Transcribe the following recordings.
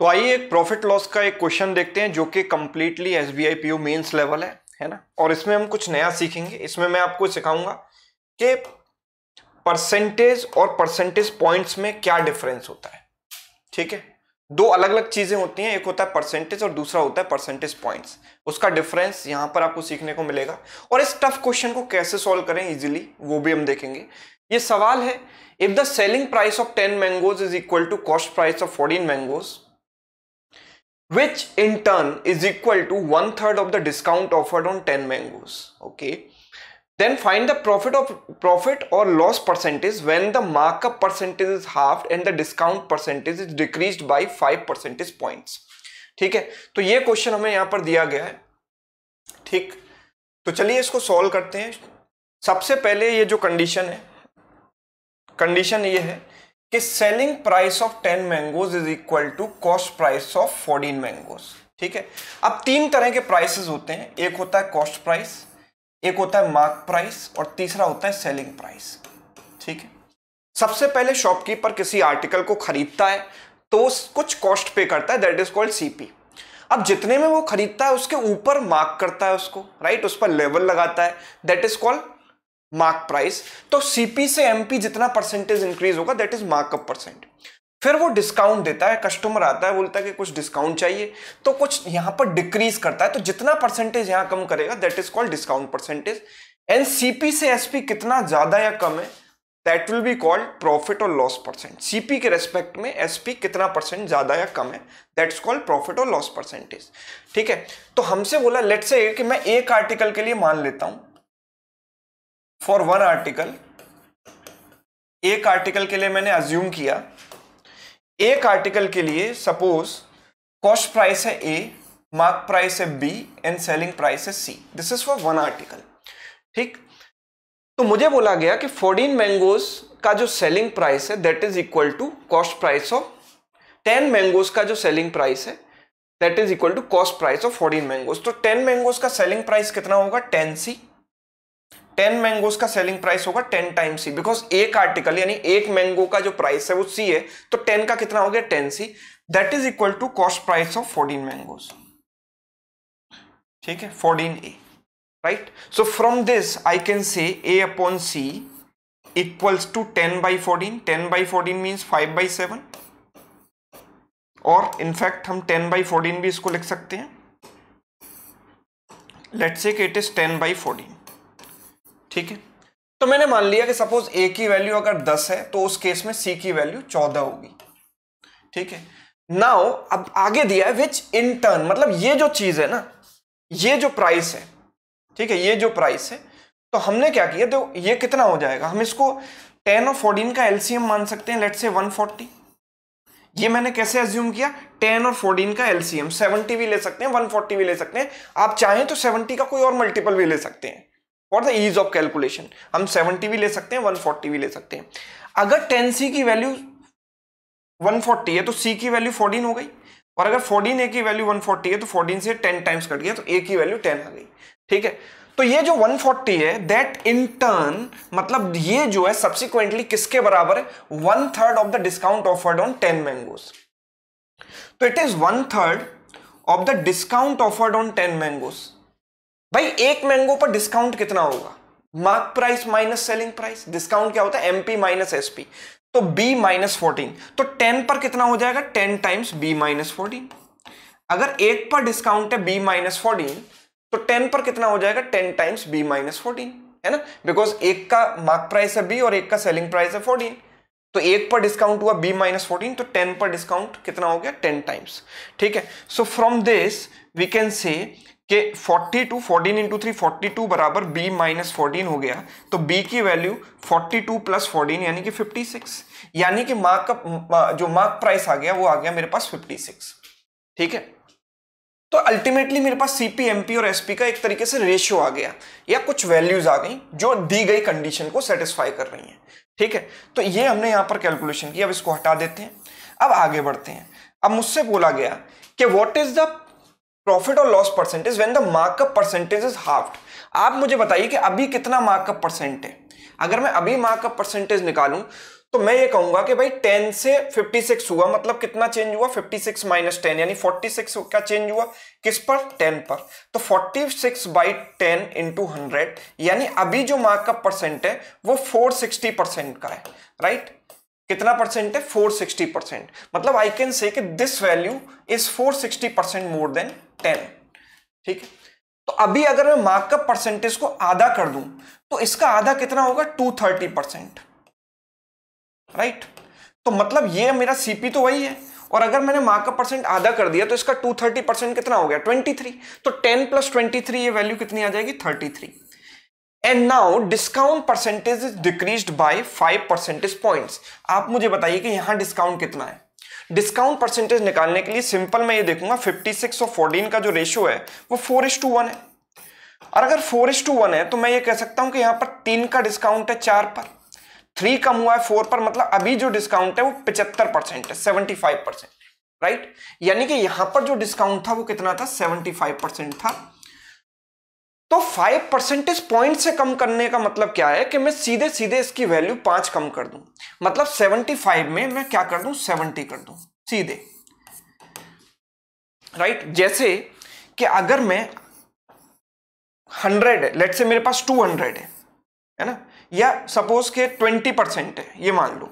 तो आइए एक प्रॉफिट लॉस का एक क्वेश्चन देखते हैं जो कि completely S B I P U mains level है है ना और इसमें हम कुछ नया सीखेंगे इसमें मैं आपको सिखाऊंगा कि परसेंटेज और परसेंटेज पॉइंट्स में क्या डिफरेंस होता है ठीक है दो अलग अलग चीज़ें होती हैं एक होता है परसेंटेज और दूसरा होता है परसेंटेज पॉइंट्स उसका डिफरेंस यहाँ पर आपको सीखने को मिलेगा और इस टफ क्वेश्चन को कैसे सॉल्व करें इजीली वो भी हम देखेंगे ये सवाल है if the selling price of ten mangoes is equal to cost price of fourteen mangoes which in turn is equal to one third of the discount offered on 10 mangoes. Okay. Then find the profit of profit or loss percentage when the markup percentage is halved and the discount percentage is decreased by 5 percentage points. ठीक है तो ये question हमें यहाँ पर दिया गया है ठीक तो चलिए इसको सॉल्व करते हैं सबसे पहले ये जो कंडीशन है कंडीशन ये है कि selling price of ten mangoes is equal to cost price of fourteen mangoes ठीक है अब तीन तरह के प्राइसेस होते हैं एक होता है कॉस्ट प्राइस एक होता है मार्क प्राइस और तीसरा होता है सेलिंग प्राइस ठीक है सबसे पहले शॉपकीपर किसी आर्टिकल को खरीदता है तो कुछ कॉस्ट पे करता है दैट इज कॉल्ड सीपी अब जितने में वो खरीदता है उसके ऊपर मार्क करता है उसको राइट उस पर लेवल लगाता है that is called mark price तो सीपी से एमपी जितना परसेंटेज इंक्रीज होगा दैट इज मार्कअप परसेंट फिर वो डिस्काउंट देता है कस्टमर आता है बोलता है कि कुछ डिस्काउंट चाहिए तो कुछ यहां पर डिक्रीज करता है तो जितना परसेंटेज यहाँ कम करेगा that is called discount percentage and CP से एसपी कितना ज्यादा या कम है that will be called profit और लॉस परसेंट सीपी के रेस्पेक्ट में एसपी कितना परसेंट ज्यादा या कम है इज कॉल्ड प्रॉफिट और लॉस परसेंटेज ठीक है तो हमसे बोला लेट से कि मैं एक आर्टिकल के लिए मान लेता हूं फॉर वन आर्टिकल एक आर्टिकल के लिए मैंने अज्यूम किया एक आर्टिकल के लिए सपोज कॉस्ट प्राइस है ए मार्क प्राइस है बी एंड सेलिंग प्राइस है C this is for one article ठीक तो मुझे बोला गया कि फोर्टीन मैंगोज का जो सेलिंग प्राइस है that is equal to cost price of ten mangoes का जो सेलिंग प्राइस है that is equal to cost price of fourteen mangoes तो टेन मैंगोज का सेलिंग प्राइस कितना होगा टेन सी टेन मैंगोज का सेलिंग प्राइस होगा टेन टाइम सी बिकॉज एक आर्टिकल यानी एक मैंगो का जो प्राइस है वो सी है तो टेन का कितना हो गया ten C that is equal to cost price of fourteen mangoes ठीक है fourteen A right so from this I can say A upon C equals to ten by fourteen ten by fourteen means five by seven और in fact हम ten by fourteen भी इसको लिख सकते हैं let's say it is ten by fourteen ठीक है तो मैंने मान लिया कि सपोज ए की वैल्यू अगर 10 है तो उस केस में सी की वैल्यू चौदह होगी ठीक है नाउ अब आगे दिया है विच इन टर्न मतलब ये जो चीज है ना ये जो प्राइस है ठीक है ये जो प्राइस है तो हमने क्या किया तो ये कितना हो जाएगा हम इसको 10 और 14 का एलसीएम मान सकते हैं लेट से 140 ये मैंने कैसे एज्यूम किया 10 और 14 का एलसीएम 70 भी ले सकते हैं 140 भी ले सकते हैं आप चाहें तो 70 का कोई और मल्टीपल भी ले सकते हैं for the ease of calculation हम सेवेंटी भी ले सकते हैं वन फोर्टी भी ले सकते हैं अगर टेन सी की वैल्यू वन फोर्टी है तो सी की वैल्यू फोर्टीन हो गई और अगर फोर्टीन ए की वैल्यू वन फोर्टी है तो फोर्टीन से टेन टाइम्स कट गया तो ए की वैल्यू टेन आ गई ठीक है तो ये जो 140 है दैट इन टर्न मतलब ये जो है सब्सिक्वेंटली किसके बराबर है one third of the discount offered on ten mangoes तो it is one third of the discount offered on ten mangoes भाई एक मैंगो पर डिस्काउंट कितना होगा mark price minus selling price discount क्या होता है एमपी माइनस एसपी तो बी माइनस फोर्टीन तो टेन पर कितना हो जाएगा ten times B minus fourteen अगर एक पर डिस्काउंट है बी माइनस फोर्टीन तो टेन पर कितना हो जाएगा ten times B minus fourteen है ना बिकॉज एक का मार्क प्राइस है बी और एक का सेलिंग प्राइस है फोर्टीन तो एक पर डिस्काउंट हुआ बी माइनस फोर्टीन तो टेन पर डिस्काउंट कितना हो गया टेन टाइम्स ठीक है so from this we can say कि 40 two 14 into three forty two बराबर बी माइनस फोर्टीन हो गया तो b की वैल्यू 42 टू प्लस फोर्टीन यानी कि 56 यानी कि मार्क का जो मार्क प्राइस आ गया वो आ गया मेरे पास 56 ठीक है तो अल्टीमेटली मेरे पास सी पी और एस का एक तरीके से रेशियो आ गया या कुछ वैल्यूज आ गई जो दी गई कंडीशन को सेटिस्फाई कर रही हैं ठीक है तो ये हमने यहाँ पर कैलकुलेशन की अब इसको हटा देते हैं अब आगे बढ़ते हैं अब मुझसे बोला गया कि व्हाट इज द प्रॉफिट और loss percentage when the markup percentage is half आप मुझे बताइए कि अभी कितना मार्कअप परसेंट है अगर मैं अभी मार्कअप परसेंटेज निकालूं तो मैं ये कहूंगा कि भाई 10 से 56 हुआ मतलब कितना चेंज हुआ 56 सिक्स माइनस टेन यानी 46 क्या चेंज हुआ किस पर 10 पर तो 46 सिक्स बाई टेन इंटू यानी अभी जो मार्कअप परसेंट है वो 460 परसेंट का है राइट कितना परसेंट है 460 परसेंट मतलब I can say this value is 460 percent more than 10 ठीक है तो अभी अगर मैं मार्कअप परसेंटेज को आधा कर दूं तो इसका आधा कितना होगा 230 परसेंट राइट तो मतलब ये मेरा सीपी तो वही है और अगर मैंने मार्कअप परसेंट आधा कर दिया तो इसका 230 परसेंट कितना हो गया 23 तो 10 प्लस 23 ये वैल्यू कितनी आ जाएगी 33 and now discount percentage is decrease by five percentage points आप मुझे बताइए कि यहां डिस्काउंट कितना है डिस्काउंट परसेंटेज निकालने के लिए सिंपल मैं ये देखूंगा 56 और 14 का जो रेशियो है वो फोर इज टू वन है और अगर फोर इज टू वन है तो मैं ये कह सकता हूं कि यहां पर तीन का डिस्काउंट है चार पर थ्री कम हुआ है फोर पर मतलब अभी जो डिस्काउंट है वो पिचहत्तर परसेंट है सेवेंटी फाइव परसेंट राइट यानी कि यहां पर जो डिस्काउंट था वो कितना था सेवेंटी फाइव परसेंट था तो फाइव परसेंटेज पॉइंट से कम करने का मतलब क्या है कि मैं सीधे सीधे इसकी वैल्यू पांच कम कर दूं मतलब सेवेंटी फाइव में मैं क्या कर दूं सेवेंटी कर दूं सीधे राइट right? जैसे कि अगर मैं हंड्रेड है लेट से मेरे पास टू हंड्रेड है है ना या सपोज के ट्वेंटी परसेंट है ये मान लो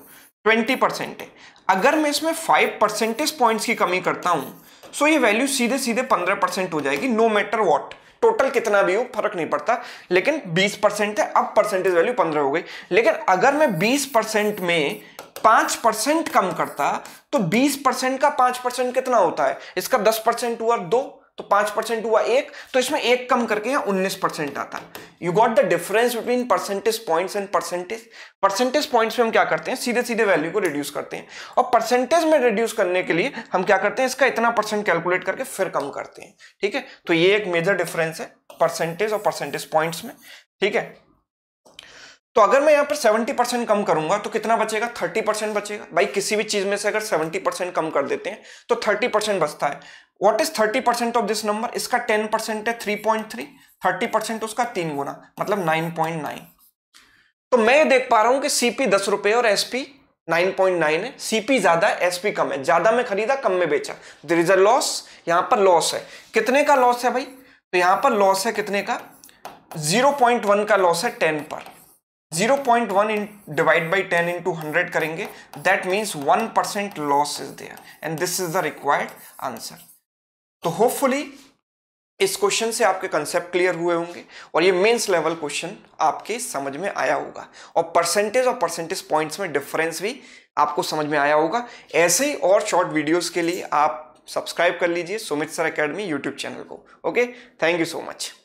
ट्वेंटी परसेंट है अगर मैं इसमें फाइव परसेंटेज पॉइंट्स की कमी करता हूं सो ये वैल्यू सीधे सीधे पंद्रह परसेंट हो जाएगी नो मैटर वॉट टोटल कितना भी हो फर्क नहीं पड़ता लेकिन 20 परसेंट है अब परसेंटेज वैल्यू 15 हो गई लेकिन अगर मैं 20 परसेंट में पांच परसेंट कम करता तो 20 परसेंट का पांच परसेंट कितना होता है इसका 10 परसेंट हुआ दो तो पांच परसेंट हुआ एक तो इसमें एक कम करके यहां उन्नीस परसेंट आता you got the difference between percentage points and percentage percentage points में हम क्या करते हैं सीधे सीधे वैल्यू को रिड्यूस करते हैं और परसेंटेज में रिड्यूस करने के लिए हम क्या करते हैं इसका इतना परसेंट कैलकुलेट करके फिर कम करते हैं ठीक है तो ये एक मेजर डिफरेंस है परसेंटेज और परसेंटेज पॉइंट्स में ठीक है तो अगर मैं यहाँ पर 70 परसेंट कम करूंगा तो कितना बचेगा 30 परसेंट बचेगा भाई किसी भी चीज में से अगर 70 परसेंट कम कर देते हैं तो 30 परसेंट बचता है what is 30 percent of this number इसका 10 परसेंट है 3.3 थर्टी परसेंट उसका तीन गुना मतलब नाइन पॉइंट नाइन तो मैं देख पा रहा हूं कि सीपी दस रुपए और एसपी नाइन पॉइंट नाइन है सीपी ज्यादा है एसपी कम है ज्यादा में खरीदा कम में बेचा देर इज अ लॉस यहां पर लॉस है कितने का लॉस है भाई तो यहां पर लॉस है कितने का जीरो पॉइंट वन का लॉस है टेन पर zero point one in divide by ten into hundred करेंगे that means one percent loss is there and this is the required answer तो होपफुली इस क्वेश्चन से आपके कंसेप्ट क्लियर हुए होंगे और ये मेंस लेवल क्वेश्चन आपके समझ में आया होगा और परसेंटेज और परसेंटेज पॉइंट्स में डिफरेंस भी आपको समझ में आया होगा ऐसे ही और शॉर्ट वीडियोस के लिए आप सब्सक्राइब कर लीजिए Sumit sir academy YouTube channel को okay thank you so much